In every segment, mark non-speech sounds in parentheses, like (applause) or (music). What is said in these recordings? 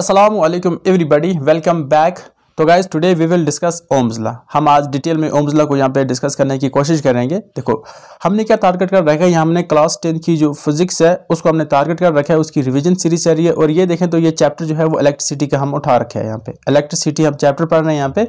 Aslam everybody welcome back तो guys today we will discuss Ohm's law हम आज डिटेल में ओम्सला को यहाँ पे डिस्कस करने की कोशिश करेंगे देखो हमने क्या टारगेट कर रखा है यहाँ हमने क्लास टेन की जो फिजिक्स है उसको हमने टारगेट कर रखा है उसकी रिवीजन सीरीज चल रही है और ये देखें तो ये चैप्टर जो है वो इलेक्ट्रिसिटी का हम उठा रखे हैं यहाँ पे इलेक्ट्रिसिटी हम चैप्टर पढ़ रहे हैं यहाँ पे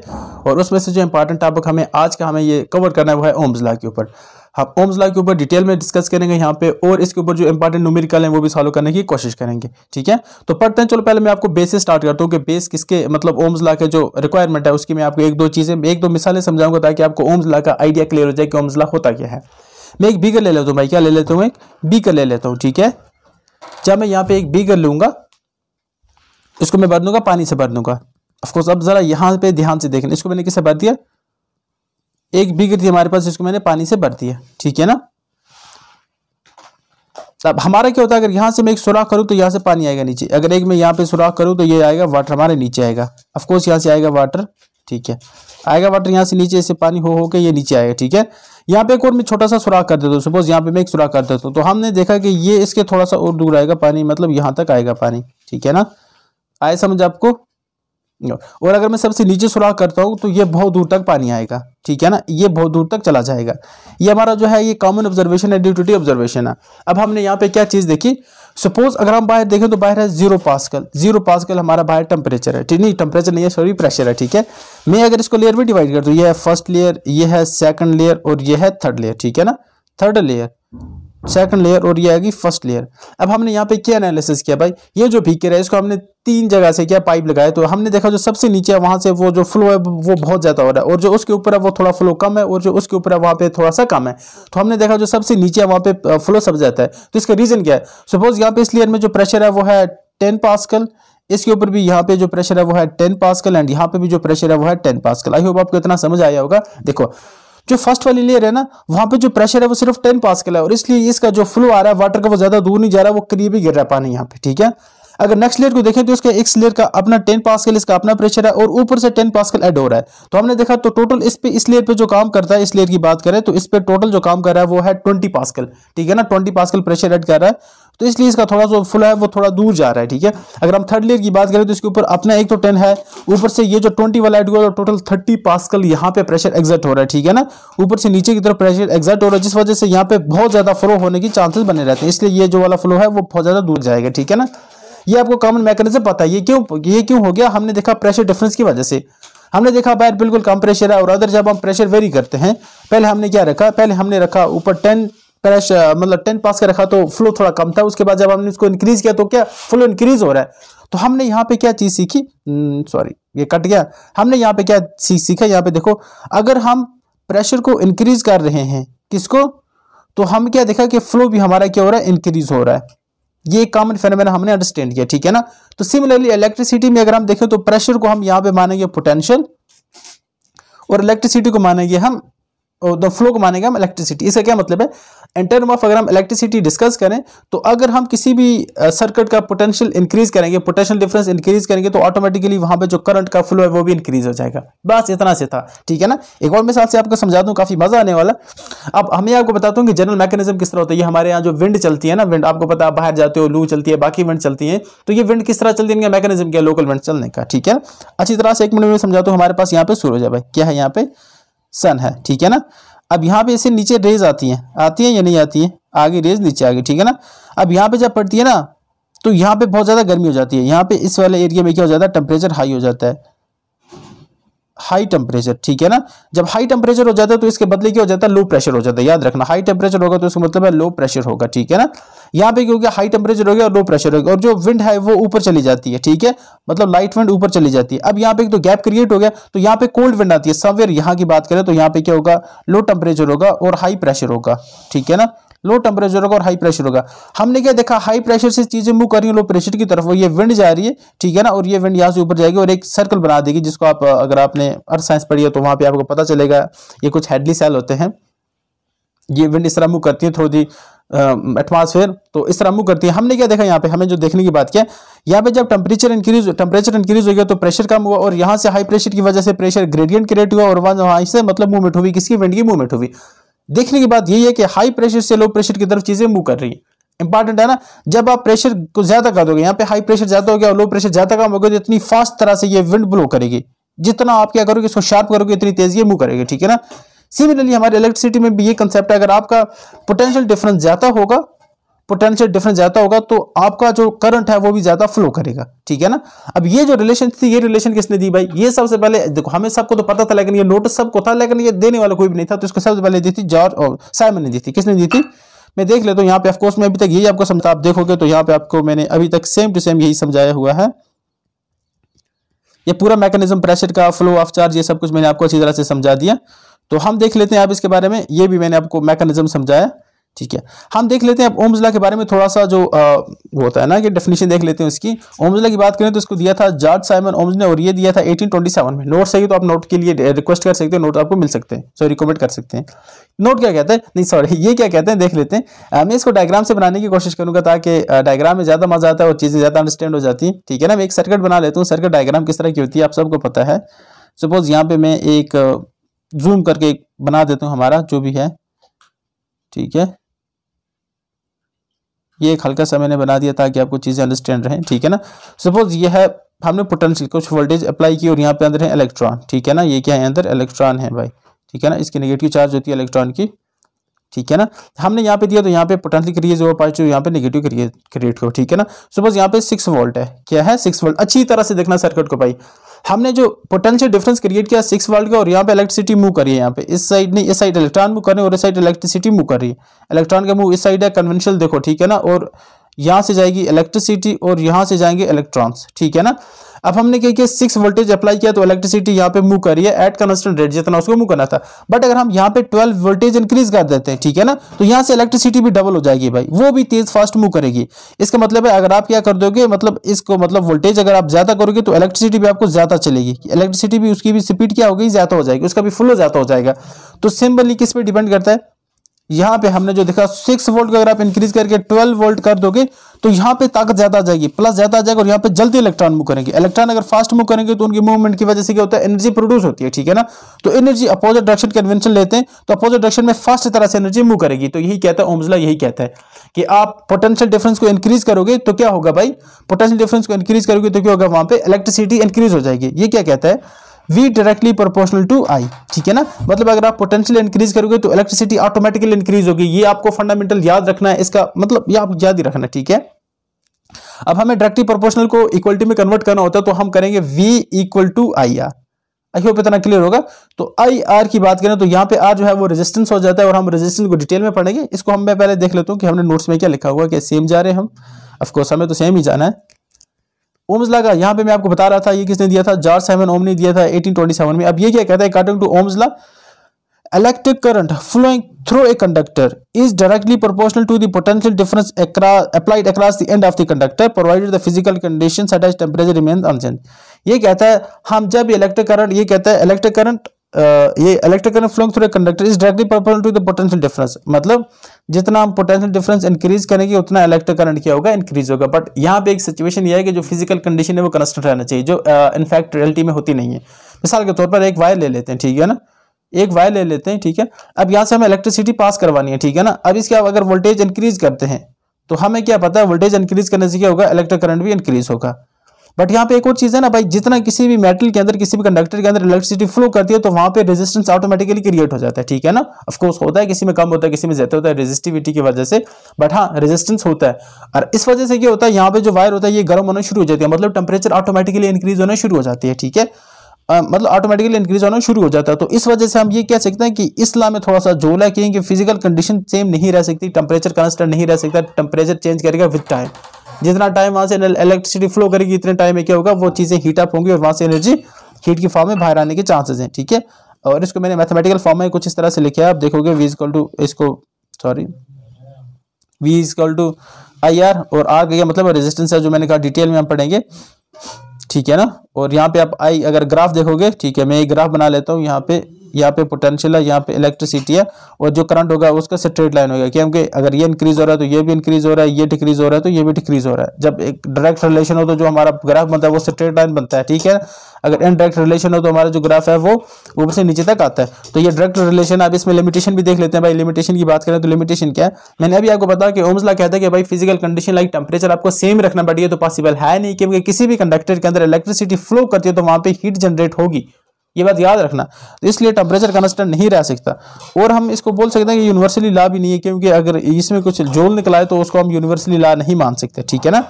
और उसमें से जो इंपॉर्टेंट टॉपिक हमें आज का हमें ये कवर करना है वो है ओम्सला के ऊपर आप ओम्स लॉ के ऊपर डिटेल में डिस्कस करेंगे यहाँ पे और इसके ऊपर जो इंपॉर्टेंट न्यूमेरिकल है वो भी सॉल्व करने की कोशिश करेंगे ठीक है तो पढ़ते हैं चलो पहले मैं आपको बेस से स्टार्ट करता हूँ कि बेस किसके मतलब ओम्स लॉ के जो रिक्वायरमेंट है उसकी मैं आपको एक दो चीज़ें एक दो मिसालें समझाऊंगा ताकि आपको ओम्स लॉ का आइडिया क्लियर हो जाए कि ओम्स लॉ होता क्या है मैं एक बीकर ले लेता हूँ भाई क्या ले लेता हूँ एक बीकर ले लेता हूँ ठीक है जब मैं यहाँ पे एक बीकर लूँगा इसको मैं भर दूंगा पानी से भर दूंगा ऑफकोर्स अब ज़रा यहाँ पे ध्यान से देखें इसको मैंने किससे भर दिया एक बीकर थी हमारे पास जिसको मैंने पानी से भर दिया ठीक है ना अब हमारा क्या होता है अगर यहाँ से मैं एक सुराख करूँ तो यहाँ से पानी आएगा नीचे अगर एक मैं यहाँ पे सुराख करूँ तो ये आएगा वाटर हमारे नीचे आएगा ऑफकोर्स यहाँ से आएगा वाटर ठीक है आएगा वाटर यहाँ से नीचे इससे पानी हो हो के ये नीचे आएगा ठीक है यहाँ पे एक और मैं छोटा सा सुराख कर देता हूँ सपोज यहाँ पे मैं एक सुराख कर देता हूँ तो हमने देखा कि ये इसके थोड़ा सा और दूर आएगा पानी मतलब यहाँ तक आएगा पानी ठीक है ना आए समझ आपको और अगर मैं सबसे नीचे सुराख करता हूँ तो ये बहुत दूर तक पानी आएगा ठीक है ना ये बहुत दूर तक चला जाएगा ये हमारा जो है ये कॉमन ऑब्जर्वेशन है ड्यूटी ऑब्जर्वेशन है अब हमने यहाँ पे क्या चीज़ देखी सपोज अगर हम बाहर देखें तो बाहर है जीरो पास्कल जीरो पास्कल हमारा बाहर टेम्परेचर है ठीक नहीं टेम्परेचर नहीं है सॉरी प्रेशर है ठीक है मैं अगर इसको लेयर में डिवाइड कर दूँ ये है फर्स्ट लेयर ये है सेकंड लेयर और ये है थर्ड लेयर ठीक है ना थर्ड लेयर सेकंड लेयर और ये आएगी फर्स्ट लेयर अब हमने यहाँ पे क्या एनालिसिस किया भाई ये जो भीकर है इसको हमने तीन जगह से क्या पाइप लगाया तो हमने देखा जो सबसे नीचे है वहाँ से वो जो फ्लो है वो बहुत ज़्यादा हो रहा है और जो उसके ऊपर है वो थोड़ा फ्लो कम है और जो उसके ऊपर है वहाँ पे थोड़ा सा कम है तो हमने देखा जो सबसे नीचे है वहाँ पे फ्लो सब जाता है तो इसका रीज़न क्या है सपोज यहाँ पे इस लेयर में जो प्रेशर है वो है टेन पासकल इसके ऊपर भी यहाँ पे जो प्रेशर है वो है टेन पासकल एंड यहाँ पे भी जो प्रेशर है वो है टेन पासकल आई होप आपको इतना समझ आया होगा देखो जो फर्स्ट वाली लेयर है ना वहां पे जो प्रेशर है वो सिर्फ टेन पास है और इसलिए इसका जो फ्लो आ रहा है वाटर का वो ज्यादा दूर नहीं जा रहा वो करीब ही गिर रहा है पानी यहाँ पे ठीक है अगर नेक्स्ट लेयर को देखें तो इसका एक लेयर का अपना टेन पास्कल इसका अपना प्रेशर है और ऊपर से टेन पास्कल ऐड हो रहा है तो हमने देखा तो टोटल इस पे इस लेयर पे जो काम करता है इस लेयर की बात करें तो इस पे टोटल जो काम कर रहा है वो है ट्वेंटी पास ठीक है ना ट्वेंटी पास प्रेशर ऐड कर रहा है तो इसलिए इसका थोड़ा सा फ्लो है वो थोड़ा दूर जा रहा है ठीक है अगर हम थर्ड लेयर की बात करें तो इसके ऊपर अपना एक तो टेन है ऊपर से ये जो ट्वेंटी वाला एड हुआ टोटल थर्टी पासकल यहाँ पे प्रेशर एग्जट हो रहा है ठीक है ना ऊपर से नीचे की तरफ प्रेशर एग्जट हो रहा है जिस वजह से यहाँ पे बहुत ज़्यादा फ्लो होने की चांसेस बने रहते हैं इसलिए ये जो वाला फ्लो है वो बहुत ज़्यादा दूर जाएगा ठीक है ना ये आपको कॉमन मैकेनिज्म पता है ये क्यों ये क्यों हो गया हमने देखा प्रेशर डिफरेंस की वजह से हमने देखा बाहर बिल्कुल कम प्रेशर है और अदर जब हम प्रेशर वेरी करते हैं पहले हमने क्या रखा पहले हमने रखा ऊपर टेन क्रैश मतलब टेन पास कर रखा तो फ्लो थोड़ा कम था उसके बाद जब हमने इसको इंक्रीज किया तो क्या फ्लो इंक्रीज हो रहा है तो हमने यहाँ पे क्या चीज़ सीखी सॉरी हम्म, ये कट गया हमने यहाँ पे क्या चीज़ सीखा यहाँ पे देखो अगर हम प्रेशर को इंक्रीज कर रहे हैं किसको तो हम क्या देखा कि फ्लो भी हमारा क्या हो रहा है इंक्रीज हो रहा है ये कॉमन फेनोमेन हमने अंडरस्टैंड किया ठीक है ना तो सिमिलरली इलेक्ट्रिसिटी में अगर हम देखें तो प्रेशर को हम यहाँ पे मानेंगे पोटेंशियल और इलेक्ट्रिसिटी को मानेंगे हम द फ्लो को मानेंगे हम इलेक्ट्रिसिटी इसका क्या मतलब है इन टर्म ऑफ अगर हम इलेक्ट्रिसिटी डिस्कस करें तो अगर हम किसी भी सर्किट का पोटेंशियल इंक्रीज करेंगे पोटेंशियल डिफरेंस इंक्रीज करेंगे तो ऑटोमेटिकली वहां पे जो करंट का फ्लो है वो भी इंक्रीज हो जाएगा बस इतना से था ठीक है ना एक और मिसाल से आपको समझा दूँ काफ़ी मज़ा आने वाला अब हमें आपको बताता हूँ कि जनरल मैकेनिज्म किस तरह होता है ये हमारे यहाँ जो विंड चलती है ना विंड आपको पता है बाहर जाते हो लू चलती है बाकी विंड चलती है तो ये विंड किस तरह चलती है इनका मैकेनिज्म क्या लोकल विंड चलने का ठीक है अच्छी तरह से एक मिनट में समझाता हूँ हमारे पास यहाँ पे सूरज है भाई क्या है यहाँ पे सन है ठीक है ना अब यहाँ पे ऐसे नीचे रेज आती हैं आती हैं या नहीं आती हैं आगे रेज नीचे आगे ठीक है ना अब यहाँ पे जब पड़ती है ना तो यहाँ पे बहुत ज़्यादा गर्मी हो जाती है यहाँ पे इस वाले एरिया में क्या हो जाता है टेम्परेचर हाई हो जाता है हाई टेम्परेचर ठीक है ना जब हाई टेम्परेचर हो जाता है तो इसके बदले क्या हो जाता है लो प्रेशर हो जाता है याद रखना हाई टेम्परेचर होगा तो इसका मतलब है लो प्रेशर होगा ठीक है ना यहाँ पे क्योंकि हाई टेम्परेचर हो गया और लो प्रेशर हो गया और जो विंड है वो ऊपर चली जाती है ठीक है मतलब लाइट विंड ऊपर चली जाती है अब यहाँ पे तो गैप क्रिएट हो गया तो यहाँ पे कोल्ड विंड आती है सवेर यहाँ की बात करें तो यहाँ पे क्या होगा लो टेम्परेचर होगा और हाई प्रेशर होगा ठीक है ना लो टेम्परेचर होगा और हाई प्रेशर होगा हमने क्या देखा हाई प्रेशर से चीज़ें मूव कर रही है लो प्रेशर की तरफ ये विंड जा रही है ठीक है ना और ये विंड यहाँ से ऊपर जाएगी और एक सर्कल बना देगी जिसको आप अगर आपने अर्थ साइंस पढ़ी है तो वहां पर आपको पता चलेगा ये कुछ हेडली सेल होते हैं ये विंड इस तरह मूव करती है थोड़ी दी uh, तो इस तरह मूव करती है हमने क्या देखा यहाँ पे हमें जो देखने की बात किया यहाँ पे जब टेम्परेचर इंक्रीज टेम्परेचर इंक्रीज हो गया तो प्रेशर कम हुआ और यहाँ से हाई प्रेशर की वजह से प्रेशर ग्रेडियंट क्रिएट हुआ और वहाँ से मतलब मूवमेंट हुई किसकी विंड की मूवमेंट हुई देखने की बात यही है कि हाई प्रेशर से लो प्रेशर की तरफ चीज़ें मूव कर रही है इंपॉर्टेंट है ना जब आप प्रेशर को ज़्यादा कर दोगे यहाँ पे हाई प्रेशर ज़्यादा हो गया और लो प्रेशर ज़्यादा कम हो गया तो इतनी फास्ट तरह से ये विंड ब्लो करेगी जितना आप क्या करोगे इसको शार्प करोगे इतनी तेज़ी मूव करेगी ठीक है ना सिमिलरली हमारे इलेक्ट्रिसिटी में भी ये कंसेप्ट है अगर आपका पोटेंशियल डिफरेंस ज़्यादा होगा पोटेंशियल डिफरेंस ज़्यादा होगा तो आपका जो करंट है वो भी ज़्यादा फ्लो करेगा ठीक है ना अब ये जो रिलेशन थी ये रिलेशन किसने दी भाई ये सबसे पहले देखो हमें सबको तो पता था लेकिन ये नोटिस सबको था लेकिन ये देने वाला कोई भी नहीं था तो इसको सबसे पहले दी थी जॉर्ज और साइमन ने दी थी किसने दी थी मैं देख लेता हूँ यहाँ पे ऑफकोर्स मैं अभी तक यही आपको समझा आप देखोगे तो यहाँ पे आपको मैंने अभी तक सेम टू सेम यही समझाया हुआ है ये पूरा मैकेनिज्म प्रेशर का फ्लो ऑफ चार्ज ये सब कुछ मैंने आपको अच्छी तरह से समझा दिया तो हम देख लेते हैं आप इसके बारे में ये भी मैंने आपको मैकेनिज्म समझाया ठीक है हम देख लेते हैं अब ज़िला के बारे में थोड़ा सा जो आ, वो होता है ना कि डेफिनेशन देख लेते हैं उसकी ज़िला की बात करें तो इसको दिया था जॉर्ज साइमन ओम्स ने और ये दिया था 1827 में नोट सही तो आप नोट के लिए रिक्वेस्ट कर सकते हैं नोट आपको मिल सकते हैं सॉरी रिकमेंड कर सकते हैं नोट क्या कहते हैं नहीं सॉरी ये क्या कहते हैं देख लेते हैं आ, मैं इसको डायग्राम से बनाने की कोशिश करूँगा ताकि डायग्राम में ज़्यादा मजा आता है और चीज़ें ज़्यादा अंडरस्टैंड हो जाती हैं ठीक है ना मैं एक सर्कट बना लेता हूँ सर्कट डायग्राम किस तरह की होती है आप सबको पता है सपोज़ यहाँ पर मैं एक जूम करके बना देता हूँ हमारा जो भी है ठीक है ये एक हल्का सा मैंने बना दिया ताकि आपको चीज़ें अंडरस्टैंड रहें ठीक है ना सपोज ये है हमने पोटेंशियल कुछ वोल्टेज अप्लाई की और यहाँ पे अंदर है इलेक्ट्रॉन ठीक है ना ये क्या है अंदर इलेक्ट्रॉन है भाई ठीक है ना इसकी नेगेटिव चार्ज होती है इलेक्ट्रॉन की ठीक है ना हमने यहाँ पे दिया तो यहाँ पे पोटेंशियल क्रिएज हुआ पार्ट यहाँ पे नेगेटिव क्रिएट क्रिएट होगा ठीक है ना सपोज यहाँ पे सिक्स वोल्ट है क्या है सिक्स वोल्ट अच्छी तरह से देखना सर्किट को भाई हमने जो पोटेंशियल डिफरेंस क्रिएट किया सिक्स वोल्ट का और यहाँ पे इलेक्ट्रिसिटी मूव करी है यहाँ पे इस साइड नहीं इस साइड इलेक्ट्रॉन मूव कर रहे हैं और इस साइड इलेक्ट्रिसिटी मूव कर रही है इलेक्ट्रॉन का मूव इस साइड है कन्वेंशनल देखो ठीक है ना और यहाँ से जाएगी इलेक्ट्रिसिटी और यहाँ से जाएंगे इलेक्ट्रॉन्स ठीक है ना अब हमने क्या किया सिक्स वोल्टेज अप्लाई किया तो इलेक्ट्रिसिटी यहाँ पे मूव करी है एट कन्स्टेंट रेट जितना उसको मूव करना था बट अगर हम यहाँ पे ट्वेल्व वोल्टेज इंक्रीज कर देते हैं ठीक है ना तो यहाँ से इलेक्ट्रिसिटी भी डबल हो जाएगी भाई वो भी तेज फास्ट मूव करेगी इसका मतलब है अगर आप क्या कर दोगे मतलब इसको मतलब वोल्टेज अगर आप ज्यादा करोगे तो इलेक्ट्रिसिटी भी आपको ज्यादा चलेगी इलेक्ट्रिसिटी भी उसकी भी स्पीड क्या होगी ज्यादा हो जाएगी उसका भी फुल ज्यादा हो जाएगा तो सिंपली किस पर डिपेंड करता है यहाँ पे हमने जो देखा सिक्स वोल्ट को अगर आप इंक्रीज करके ट्वेल्व वोल्ट कर दोगे तो यहाँ पे ताकत ज्यादा आ जाएगी प्लस ज्यादा आ जाएगा और यहाँ पे जल्दी इलेक्ट्रॉन मूव करेंगे इलेक्ट्रॉन अगर फास्ट मूव करेंगे तो उनकी मूवमेंट की वजह से क्या होता है एनर्जी प्रोड्यूस होती है ठीक है ना तो एनर्जी अपोजिट डायरेक्शन कन्वेंशन लेते हैं तो अपोजिट डायरेक्शन में फास्ट तरह से एनर्जी मूव करेगी तो यही कहता है ओमजला यही कहता है कि आप पोटेंशियल डिफरेंस को इंक्रीज करोगे तो क्या होगा भाई पोटेंशियल डिफरेंस को इंक्रीज करोगे तो क्या होगा वहां पर इलेक्ट्रिसिटी इंक्रीज हो जाएगी ये क्या कहता है V directly proportional to I ठीक है ना मतलब अगर आप पोटेंशियल इंक्रीज करोगे तो इलेक्ट्रिसिटी ऑटोमेटिकली इंक्रीज होगी ये आपको फंडामेंटल याद रखना है इसका मतलब ये आप याद ही रखना ठीक है अब हमें डायरेक्टली प्रोपोर्शनल को इक्वलिटी में कन्वर्ट करना होता है तो हम करेंगे V equal to I R I hope इतना क्लियर होगा तो आई आर की बात करें तो यहां पे आर जो है वो रेजिस्टेंस हो जाता है और हम रेजिस्टेंस को डिटेल में पढ़ेंगे इसको हम मैं पहले देख लेता हूँ कि हमने नोट्स में क्या लिखा हुआ है कि सेम जा रहे हैं हम ऑफकोर्स हमें तो सेम ही जाना है ओम्स ला यहाँ पे मैं आपको बता रहा था ये किसने दिया था जार सेवन ओम ने दिया था 1827 में अब ये क्या कहता है according to Ohm's law electric current flowing through a conductor is directly proportional to the potential difference applied across the end of the conductor provided the physical condition such as temperature remain unchanged ये कहता है हम जब electric current ये कहता है electric current ये current flowing through conductor is directly proportional to the potential difference मतलब जितना हम पोटेंशियल डिफरेंस इंक्रीज करेंगे उतना इलेक्ट्रिक करंट क्या होगा इंक्रीज होगा बट यहाँ पे एक सिचुएशन ये है कि जो फिजिकल कंडीशन है वो कंस्टेंट रहना चाहिए जो इनफैक्ट रियलिटी में होती नहीं है मिसाल के तौर पर एक वायर ले लेते हैं ठीक है ना एक वायर ले लेते हैं ठीक है अब यहाँ से हमें इलेक्ट्रिसिटी पास करवानी है ठीक है ना अब इसके अब अगर वोल्टेज इंक्रीज करते हैं तो हमें क्या पता है वोल्टेज इंक्रीज करने से क्या होगा इलेक्ट्रिक करंट भी इंक्रीज होगा बट यहाँ पे एक और चीज़ है ना भाई जितना किसी भी मेटल के अंदर किसी भी कंडक्टर के अंदर इलेक्ट्रिसिटी फ्लो करती है तो वहाँ पे रेजिस्टेंस ऑटोमेटिकली क्रिएट हो जाता है ठीक है ना ऑफकोर्स होता है किसी में कम होता है किसी में ज्यादा होता है रेजिस्टिविटी की वजह से बट हाँ रेजिस्टेंस होता है और इस वजह से क्या होता है यहाँ पे जो वायर होता है ये गर्म होना शुरू हो जाती है मतलब टेम्परेचर ऑटोमेटिकली इंक्रीज होना शुरू हो जाती है ठीक है मतलब ऑटोमेटिकली इंक्रीज होना शुरू हो जाता है तो इस वजह से हम ये कह सकते हैं कि इस ला में थोड़ा सा झोला है क्योंकि फिजिकल कंडीशन सेम नहीं रह सकती टेम्परेचर कंस्टेंट नहीं रह सकता टेम्परेचर चेंज करेगा विद टाइम जितना टाइम वहां से इलेक्ट्रिसिटी फ्लो करेगी इतने टाइम में क्या होगा वो चीज़ें हीटअप होंगी और वहां से एनर्जी हीट की फॉर्म में बाहर आने के चांसेस हैं ठीक है और इसको मैंने मैथमेटिकल फॉर्म में कुछ इस तरह से लिखा है आप देखोगे वी इजकल टू इसको sorry V equal to I R और आर का मतलब रेजिस्टेंस है जो मैंने कहा डिटेल में हम पढ़ेंगे ठीक है ना और यहाँ पे आप आई अगर ग्राफ देखोगे ठीक है मैं एक ग्राफ बना लेता हूँ यहाँ पे यहाँ पे पोटेंशियल है यहाँ पे इलेक्ट्रिसिटी है और जो करंट होगा उसका स्ट्रेट लाइन होगा क्योंकि अगर ये इंक्रीज हो रहा है तो ये भी इंक्रीज हो रहा है ये डिक्रीज हो रहा है तो ये भी डिक्रीज हो रहा है जब एक डायरेक्ट रिलेशन हो तो जो हमारा ग्राफ बनता है वो स्ट्रेट लाइन बनता है ठीक है अगर इनडायरेक्ट रिलेशन हो तो हमारा जो ग्राफ है वो ऊपर से नीचे तक आता है तो ये डायरेक्ट रिलेशन आप इसमें लिमिटेशन भी देख लेते हैं भाई लिमिटेशन की बात करें तो लिमिटेशन क्या है मैंने अभी आपको बताया कि ओम्सला कहता है कि भाई फिजिकल कंडीशन लाइक टेम्परेचर आपको सेम रखना पड़िए तो पॉसिबल है नहीं क्योंकि किसी भी कंडक्टर के अंदर इलेक्ट्रिसिटी फ्लो करती है तो वहाँ पर हीट जनरेट होगी ये बात याद रखना तो इसलिए टेम्परेचर कंस्टेंट नहीं रह सकता और हम इसको बोल सकते हैं कि यूनिवर्सली ला भी नहीं है क्योंकि अगर इसमें कुछ जोल निकला है तो उसको हम यूनिवर्सली ला नहीं मान सकते ठीक है ना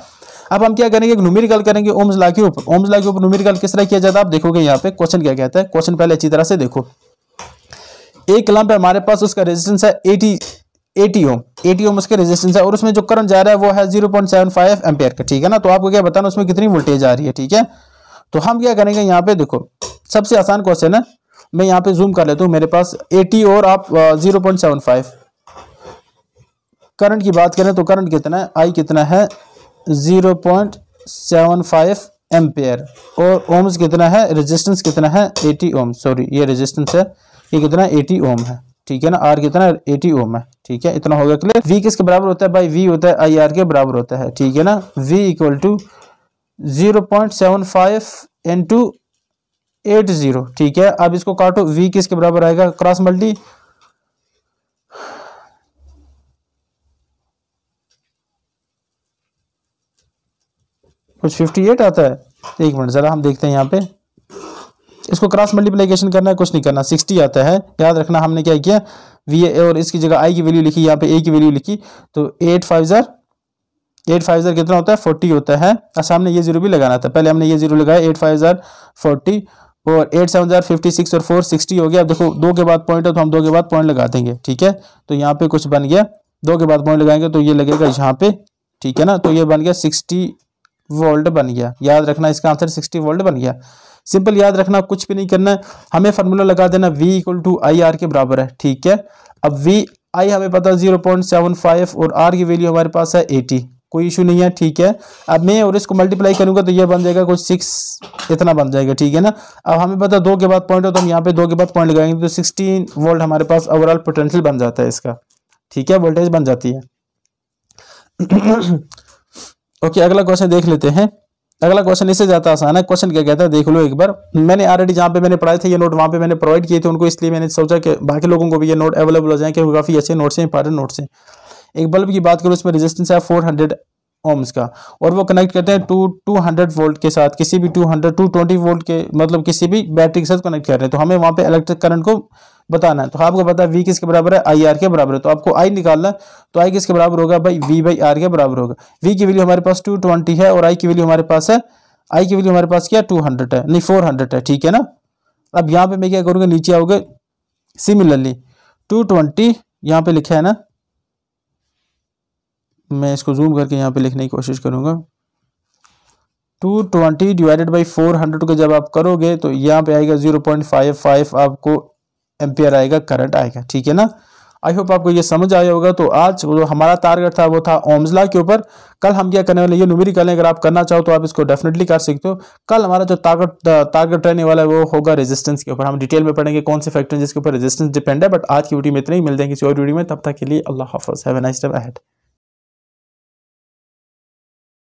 अब हम क्या करेंगे न्यूमेरिकल करेंगे ओम्स ला के ऊपर ओम्स ला के ऊपर न्यूमेरिकल किस तरह किया जाता है आप देखोगे यहाँ पे क्वेश्चन क्या कहता है क्वेश्चन पहले अच्छी तरह से देखो एक लंप हमारे पास उसका रेजिस्टेंस है eighty eighty ohm eighty ohm उसके रेजिस्टेंस है और उसमें जो करंट जा रहा है वो है zero point seven five ampere का ठीक है ना तो आपको क्या बताना उसमें कितनी वोल्टेज आ रही है ठीक है तो हम क्या करेंगे यहाँ पे देखो सबसे आसान क्वेश्चन है मैं यहाँ पे जूम कर लेता हूँ मेरे पास 80 और आप 0.75 करंट की बात करें तो करंट कितना है आई कितना है 0.75 एम्पेयर और ओम्स कितना है रेजिस्टेंस कितना है 80 ओम सॉरी ये रेजिस्टेंस है ये कितना 80 ओम है ठीक है ना आर कितना है एटी ओम है ठीक है इतना हो गया क्लियर वी किसके बराबर होता है बाई वी होता है आई आर के बराबर होता है ठीक है ना V equal to zero point seven five into eight zero ठीक है अब इसको काटो वी किसके बराबर आएगा क्रॉस मल्टी कुछ फिफ्टी एट आता है एक मिनट ज़रा हम देखते हैं यहां पे इसको क्रॉस मल्टीप्लीकेशन करना है कुछ नहीं करना सिक्सटी आता है याद रखना हमने क्या किया वी ए और इसकी जगह आई की वैल्यू लिखी यहां पे ए की वैल्यू लिखी तो eight five are eight five are कितना होता है फोर्टी होता है और सामने ये जीरो भी लगाना था पहले हमने ये जीरो लगाया एट फाइव ज़र फोर्टी और eight seven are fifty six और फोर सिक्सटी हो गया अब देखो दो के बाद पॉइंट है तो हम दो के बाद पॉइंट लगा देंगे ठीक है तो यहाँ पे कुछ बन गया दो के बाद पॉइंट लगाएंगे तो ये लगेगा यहाँ पे ठीक है ना तो ये बन गया सिक्सटी वोल्ट बन गया याद रखना इसका आंसर सिक्सटी वोल्ट बन गया सिंपल याद रखना कुछ भी नहीं करना है हमें फार्मूला लगा देना V equal to I R के बराबर है ठीक है अब वी आई हमें पता है जीरो पॉइंट सेवन फाइव और आर की वैल्यू हमारे पास है एटी कोई इशू नहीं है ठीक है अब मैं और इसको मल्टीप्लाई करूंगा तो ये बन जाएगा कुछ सिक्स इतना बन जाएगा ठीक है ना अब हमें पता दो के बाद पॉइंट हो तो हम यहाँ पे दो के बाद पॉइंट लगाएंगे तो सिक्सटीन वोल्ट हमारे पास ओवरऑल पोटेंशियल बन जाता है इसका ठीक है वोल्टेज बन जाती है ओके (clears throat) okay, अगला क्वेश्चन देख लेते हैं अगला क्वेश्चन इससे ज्यादा आसान है क्वेश्चन क्या कहता है देख लो एक बार मैंने ऑलरेडी जहाँ पे मैंने पढ़ाए थे ये नोट वहाँ पे मैंने प्रोवाइड किए थे उनको इसलिए मैंने सोचा कि बाकी लोगों को भी ये नोट अवेलेबल हो जाए कि काफ़ी अच्छे नोट्स हैं इंपॉर्टेंट नोट्स हैं एक बल्ब की बात करो उसमें रेजिस्टेंस है फोर हंड्रेड ओम्स का और वो कनेक्ट करते हैं टू टू हंड्रेड वोल्ट के साथ किसी भी two hundred to twenty volt के मतलब किसी भी बैटरी के साथ कनेक्ट कर रहे हैं तो हमें वहाँ पे इलेक्ट्रिक करंट को बताना है तो आपको पता है वी किसके बराबर है आई आर के बराबर है तो आपको आई निकालना है तो आई किसके बराबर होगा भाई वी बाई आर के बराबर होगा वी की वैल्यू हमारे पास टू ट्वेंटी है और आई की वैल्यू हमारे पास है आई की वैल्यू हमारे पास क्या टू हंड्रेड है नहीं फोर हंड्रेड है ठीक है ना अब यहाँ पे मैं क्या करूँगा नीचे आओगे सिमिलरली टू ट्वेंटी यहाँ पे लिखा है ना मैं इसको जूम करके यहाँ पे लिखने की कोशिश करूँगा 220 ट्वेंटी डिवाइडेड बाई फोर को जब आप करोगे तो यहाँ पे आएगा 0.55 आपको एम्पियर आएगा करंट आएगा ठीक है ना आई होप आपको ये समझ आया होगा तो आज जो हमारा टारगेट था वो था ओम्सला के ऊपर कल हम क्या करने वाले ये नुमरी कल अगर आप करना चाहो तो आप इसको डेफिनेटली कर सकते हो कल हमारा जो टारगेट टारगेट रहने वाला है वो होगा रेजिस्टेंस के ऊपर हम डिटेल में पढ़ेंगे कौन से फैक्टर जिसके ऊपर रेजिस्टेंस डिपेंड है बट आज की वीडियो में इतना ही मिलते हैं किसी और वीडियो में तब तक के लिए अल्लाह हाफ हैव नाइस टाइम अहेड